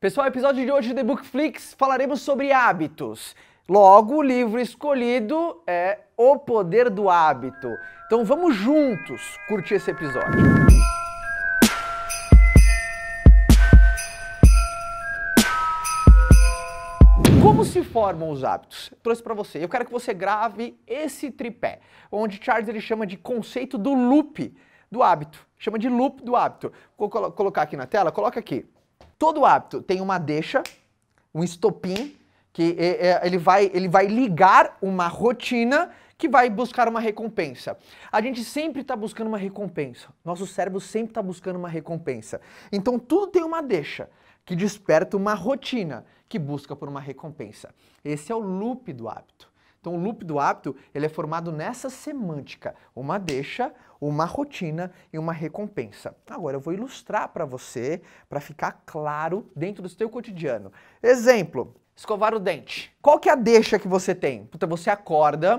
Pessoal, no episódio de hoje do The Bookflix falaremos sobre hábitos. Logo, o livro escolhido é O Poder do Hábito. Então vamos juntos curtir esse episódio. Como se formam os hábitos? trouxe para você. Eu quero que você grave esse tripé, onde Charles ele chama de conceito do loop do hábito. Chama de loop do hábito. Vou colocar aqui na tela, coloca aqui. Todo hábito tem uma deixa, um estopim, que é, é, ele vai, ele vai ligar uma rotina que vai buscar uma recompensa. A gente sempre está buscando uma recompensa. Nosso cérebro sempre está buscando uma recompensa. Então tudo tem uma deixa que desperta uma rotina que busca por uma recompensa. Esse é o loop do hábito. Então, o loop do hábito ele é formado nessa semântica, uma deixa, uma rotina e uma recompensa. Agora, eu vou ilustrar para você, para ficar claro dentro do seu cotidiano. Exemplo, escovar o dente. Qual que é a deixa que você tem? Puta, você acorda,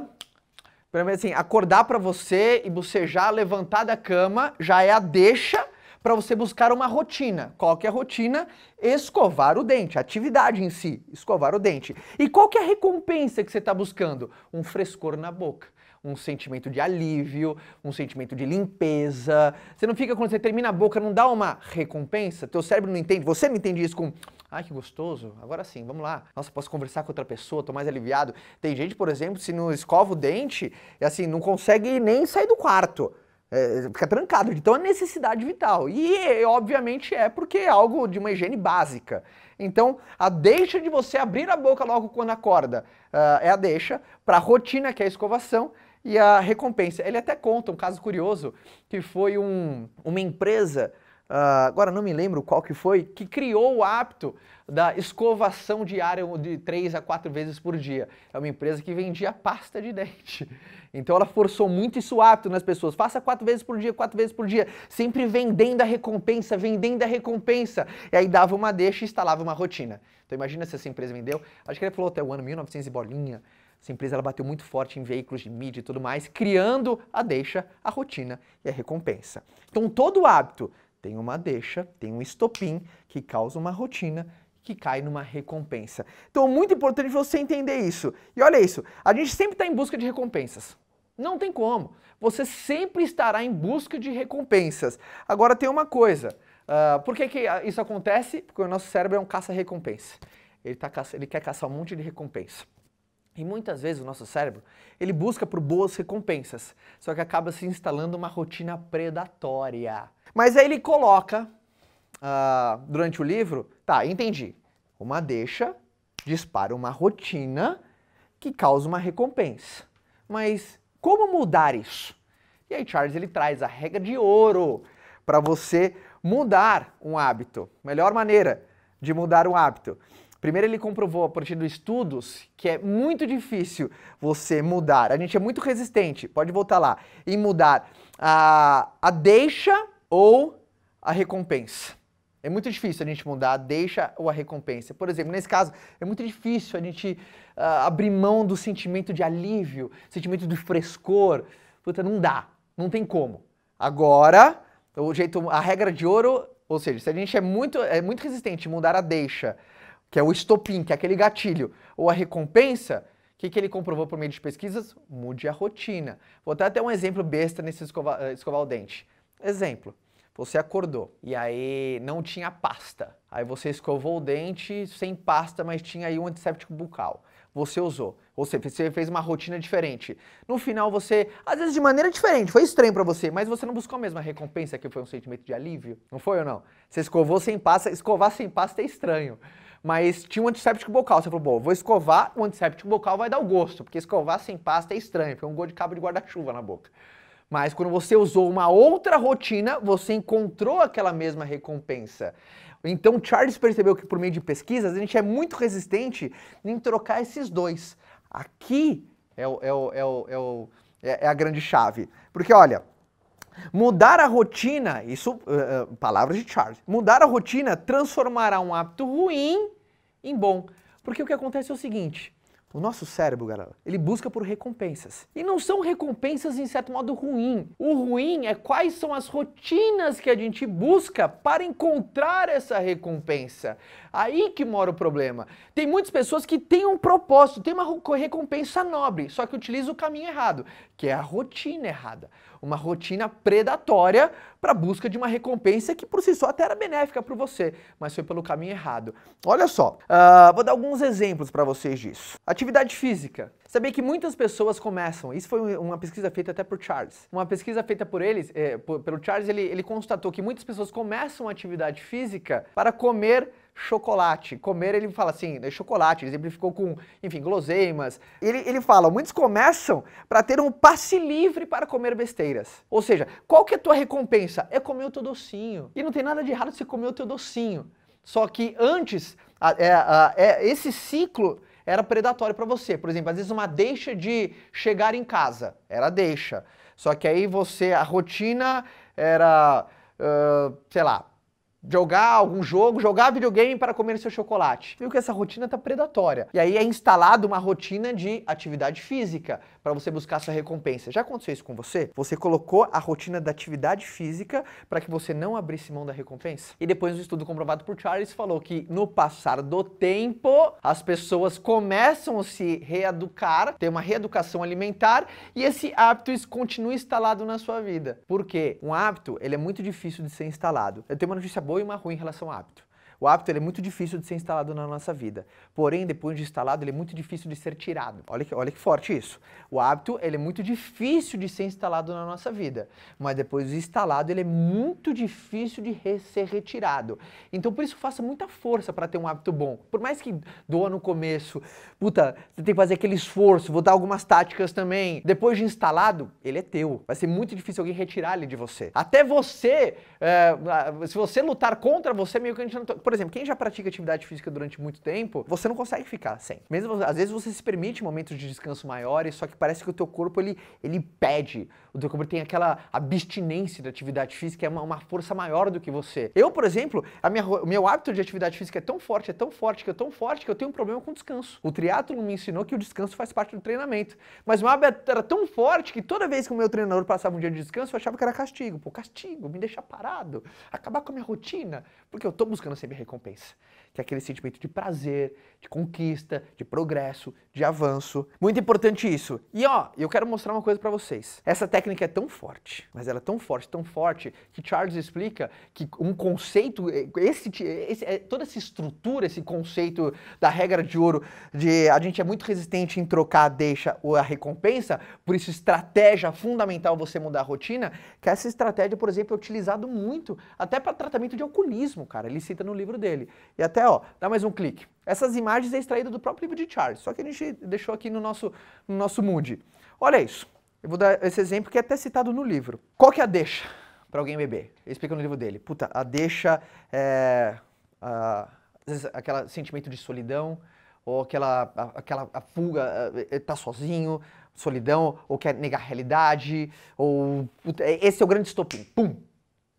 mim assim, acordar para você e já levantar da cama, já é a deixa para você buscar uma rotina. Qual que é a rotina? Escovar o dente, a atividade em si, escovar o dente. E qual que é a recompensa que você está buscando? Um frescor na boca um sentimento de alívio, um sentimento de limpeza. Você não fica quando você termina a boca, não dá uma recompensa? Teu cérebro não entende, você não entende isso com ai que gostoso, agora sim, vamos lá. Nossa, posso conversar com outra pessoa, tô mais aliviado. Tem gente, por exemplo, se não escova o dente, assim, não consegue nem sair do quarto. É, fica trancado. Então é necessidade vital. E obviamente é porque é algo de uma higiene básica. Então a deixa de você abrir a boca logo quando acorda uh, é a deixa para a rotina que é a escovação e a recompensa. Ele até conta um caso curioso que foi um, uma empresa ah, agora não me lembro qual que foi, que criou o hábito da escovação diária de três a quatro vezes por dia. É uma empresa que vendia pasta de dente. Então ela forçou muito isso hábito nas pessoas. Faça quatro vezes por dia, quatro vezes por dia, sempre vendendo a recompensa, vendendo a recompensa. E aí dava uma deixa e instalava uma rotina. Então imagina se essa empresa vendeu, acho que ele falou até o ano 1900 e bolinha. Essa empresa ela bateu muito forte em veículos de mídia e tudo mais, criando a deixa, a rotina e a recompensa. Então todo hábito tem uma deixa, tem um estopim que causa uma rotina que cai numa recompensa. Então, muito importante você entender isso. E olha isso, a gente sempre está em busca de recompensas. Não tem como. Você sempre estará em busca de recompensas. Agora tem uma coisa. Uh, por que, que ah, isso acontece? Porque o nosso cérebro é um caça-recompensa. Ele, tá, ele quer caçar um monte de recompensa. E muitas vezes o nosso cérebro, ele busca por boas recompensas, só que acaba se instalando uma rotina predatória. Mas aí ele coloca, uh, durante o livro, tá, entendi, uma deixa dispara uma rotina que causa uma recompensa. Mas como mudar isso? E aí Charles ele traz a regra de ouro para você mudar um hábito. Melhor maneira de mudar um hábito Primeiro, ele comprovou a partir dos estudos que é muito difícil você mudar. A gente é muito resistente, pode voltar lá, em mudar a, a deixa ou a recompensa. É muito difícil a gente mudar a deixa ou a recompensa. Por exemplo, nesse caso, é muito difícil a gente uh, abrir mão do sentimento de alívio, sentimento de frescor. Puta, não dá, não tem como. Agora, o jeito, a regra de ouro, ou seja, se a gente é muito, é muito resistente mudar a deixa que é o estopim, que é aquele gatilho, ou a recompensa, o que, que ele comprovou por meio de pesquisas? Mude a rotina. Vou dar até um exemplo besta nesse escovar, eh, escovar o dente. Exemplo, você acordou e aí não tinha pasta. Aí você escovou o dente sem pasta, mas tinha aí um antisséptico bucal. Você usou. Ou seja, você fez uma rotina diferente. No final você, às vezes de maneira diferente, foi estranho para você, mas você não buscou a mesma recompensa que foi um sentimento de alívio? Não foi ou não? Você escovou sem pasta, escovar sem pasta é estranho mas tinha um antisséptico bucal. Você falou, bom, vou escovar, o antisséptico bucal vai dar o gosto, porque escovar sem pasta é estranho, é um gol de cabo de guarda-chuva na boca. Mas quando você usou uma outra rotina, você encontrou aquela mesma recompensa. Então Charles percebeu que por meio de pesquisas a gente é muito resistente em trocar esses dois. Aqui é, o, é, o, é, o, é, é, é a grande chave. Porque olha, Mudar a rotina, isso, uh, palavras de Charles, mudar a rotina transformará um hábito ruim em bom. Porque o que acontece é o seguinte, o nosso cérebro, galera, ele busca por recompensas. E não são recompensas, em certo modo, ruim. O ruim é quais são as rotinas que a gente busca para encontrar essa recompensa. Aí que mora o problema. Tem muitas pessoas que têm um propósito, têm uma recompensa nobre, só que utilizam o caminho errado, que é a rotina errada. Uma rotina predatória para busca de uma recompensa que por si só até era benéfica para você, mas foi pelo caminho errado. Olha só, uh, vou dar alguns exemplos para vocês disso. Atividade física. saber que muitas pessoas começam, isso foi uma pesquisa feita até por Charles. Uma pesquisa feita por eles, eh, por, pelo Charles, ele, ele constatou que muitas pessoas começam atividade física para comer chocolate. Comer, ele fala assim, é chocolate, ele exemplificou com, enfim, gloseimas. Ele, ele fala, muitos começam para ter um passe livre para comer besteiras. Ou seja, qual que é a tua recompensa? É comer o teu docinho. E não tem nada de errado se comer o teu docinho. Só que antes, a, é, a, a, é, esse ciclo era predatório para você. Por exemplo, às vezes uma deixa de chegar em casa, era deixa. Só que aí você, a rotina era, uh, sei lá, jogar algum jogo, jogar videogame para comer seu chocolate. Viu que essa rotina tá predatória. E aí é instalada uma rotina de atividade física para você buscar sua recompensa. Já aconteceu isso com você? Você colocou a rotina da atividade física para que você não abrisse mão da recompensa? E depois um estudo comprovado por Charles falou que no passar do tempo, as pessoas começam a se reeducar, ter uma reeducação alimentar e esse hábito continua instalado na sua vida. Por quê? Um hábito, ele é muito difícil de ser instalado. Eu tenho uma notícia boa e uma ruim em relação ao hábito. O hábito é muito difícil de ser instalado na nossa vida. Porém, depois de instalado, ele é muito difícil de ser tirado. Olha que, olha que forte isso. O hábito ele é muito difícil de ser instalado na nossa vida. Mas depois de instalado, ele é muito difícil de re ser retirado. Então, por isso, faça muita força para ter um hábito bom. Por mais que doa no começo, puta, você tem que fazer aquele esforço, vou dar algumas táticas também. Depois de instalado, ele é teu. Vai ser muito difícil alguém retirar ele de você. Até você, é, se você lutar contra você, meio que a gente não por exemplo, quem já pratica atividade física durante muito tempo, você não consegue ficar sem. Mesmo às vezes você se permite momentos de descanso maiores, só que parece que o teu corpo ele, ele pede. O teu corpo tem aquela abstinência da atividade física, é uma, uma força maior do que você. Eu, por exemplo, a minha, o meu hábito de atividade física é tão forte, é tão forte, que é tão forte que eu tenho um problema com descanso. O triatlo me ensinou que o descanso faz parte do treinamento. Mas o meu hábito era tão forte que toda vez que o meu treinador passava um dia de descanso, eu achava que era castigo. Pô, castigo, me deixar parado, acabar com a minha rotina, porque eu tô buscando sempre recompensa que é aquele sentimento de prazer, de conquista, de progresso, de avanço. Muito importante isso. E ó, eu quero mostrar uma coisa para vocês. Essa técnica é tão forte, mas ela é tão forte, tão forte, que Charles explica que um conceito, eh, esse, esse, eh, toda essa estrutura, esse conceito da regra de ouro, de a gente é muito resistente em trocar a deixa ou a recompensa, por isso estratégia fundamental você mudar a rotina, que essa estratégia, por exemplo, é utilizada muito até para tratamento de alcoolismo, cara. Ele cita no livro dele. E até até, ó, dá mais um clique. Essas imagens é extraída do próprio livro de Charles, só que a gente deixou aqui no nosso, no nosso mood. Olha isso. Eu vou dar esse exemplo que é até citado no livro. Qual que é a deixa para alguém beber? Ele explica no livro dele. Puta, a deixa é... A, aquele sentimento de solidão, ou aquela, a, aquela a fuga, a, é, é, tá sozinho, solidão, ou quer negar a realidade, ou... Puta, é, esse é o grande estopim. Pum!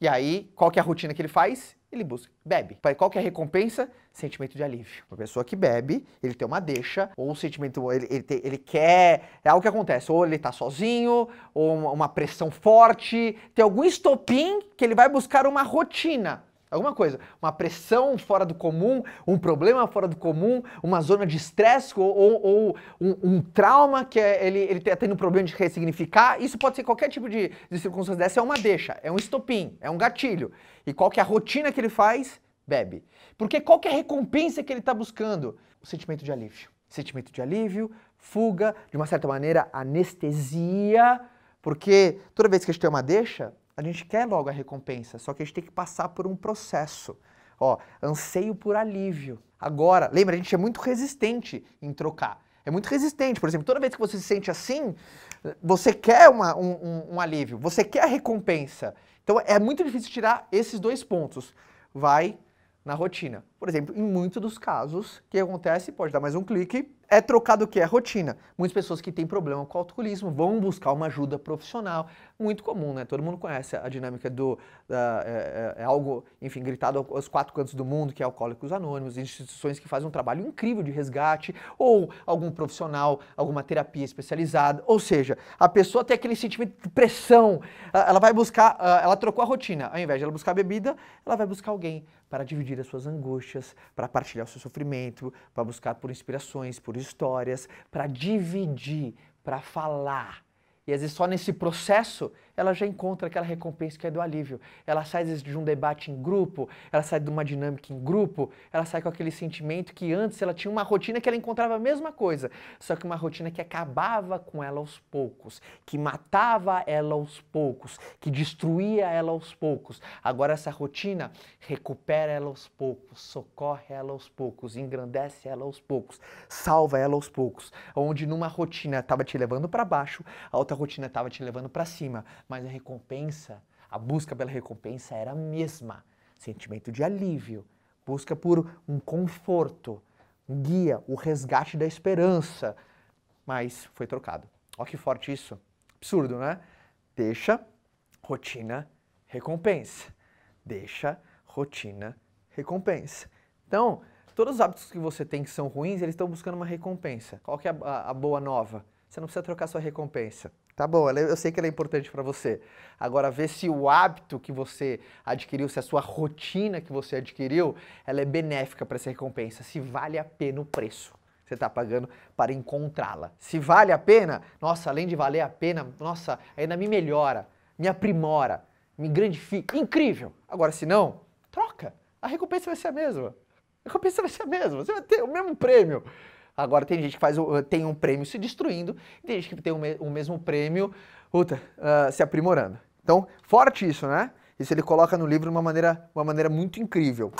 E aí, qual que é a rotina que ele faz? Ele busca, bebe. Qual que é a recompensa? Sentimento de alívio. Uma pessoa que bebe, ele tem uma deixa, ou um sentimento, ele, ele, tem, ele quer, é algo que acontece, ou ele tá sozinho, ou uma, uma pressão forte, tem algum estopim que ele vai buscar uma rotina Alguma coisa, uma pressão fora do comum, um problema fora do comum, uma zona de estresse ou, ou, ou um, um, trauma que é, ele, ele está tendo um problema de ressignificar. Isso pode ser qualquer tipo de, de circunstância dessa, é uma deixa, é um estopim, é um gatilho. E qual que é a rotina que ele faz? Bebe. Porque qual que é a recompensa que ele está buscando? O sentimento de alívio. Sentimento de alívio, fuga, de uma certa maneira, anestesia, porque toda vez que a gente tem uma deixa, a gente quer logo a recompensa, só que a gente tem que passar por um processo. Ó, anseio por alívio. Agora, lembra, a gente é muito resistente em trocar. É muito resistente. Por exemplo, toda vez que você se sente assim, você quer uma, um, um, alívio, você quer a recompensa. Então é muito difícil tirar esses dois pontos. Vai na rotina. Por exemplo, em muitos dos casos, o que acontece? Pode dar mais um clique é trocado o que? É rotina. Muitas pessoas que têm problema com o alcoolismo vão buscar uma ajuda profissional, muito comum, né? Todo mundo conhece a dinâmica do. É, é, é, algo, enfim, gritado aos quatro cantos do mundo, que é Alcoólicos Anônimos, instituições que fazem um trabalho incrível de resgate, ou algum profissional, alguma terapia especializada. Ou seja, a pessoa tem aquele sentimento de pressão, ela vai buscar, ela trocou a rotina. Ao invés de ela buscar bebida, ela vai buscar alguém para dividir as suas angústias, para partilhar o seu sofrimento, para buscar por inspirações, por histórias, para dividir, para falar. E às vezes só nesse processo ela já encontra aquela recompensa que é do alívio. Ela sai de um debate em grupo, ela sai de uma dinâmica em grupo, ela sai com aquele sentimento que antes ela tinha uma rotina que ela encontrava a mesma coisa, só que uma rotina que acabava com ela aos poucos, que matava ela aos poucos, que destruía ela aos poucos. Agora essa rotina recupera ela aos poucos, socorre ela aos poucos, engrandece ela aos poucos, salva ela aos poucos. Onde numa rotina estava te levando para baixo, a outra rotina estava te levando para cima mas a recompensa, a busca pela recompensa era a mesma. Sentimento de alívio, busca por um conforto, um guia, o resgate da esperança. Mas foi trocado. Olha que forte isso. Absurdo, né? Deixa, rotina, recompensa. Deixa, rotina, recompensa. Então, todos os hábitos que você tem que são ruins, eles estão buscando uma recompensa. Qual que é a, a, a boa nova? Você não precisa trocar sua recompensa. Tá bom, é, eu sei que ela é importante para você. Agora, vê se o hábito que você adquiriu, se a sua rotina que você adquiriu, ela é benéfica para essa recompensa, se vale a pena o preço que você está pagando para encontrá-la. Se vale a pena, nossa, além de valer a pena, nossa, ainda me melhora, me aprimora, me grandifica, incrível. Agora, se não, troca, a recompensa vai ser a mesma. A recompensa vai ser a mesma, você vai ter o mesmo prêmio. Agora tem gente que faz, eh, tem um prêmio se destruindo, e tem gente que tem o, me, o mesmo prêmio puta, uh, se aprimorando. Então, forte isso, né? Isso ele coloca no livro de uma maneira, uma maneira muito incrível.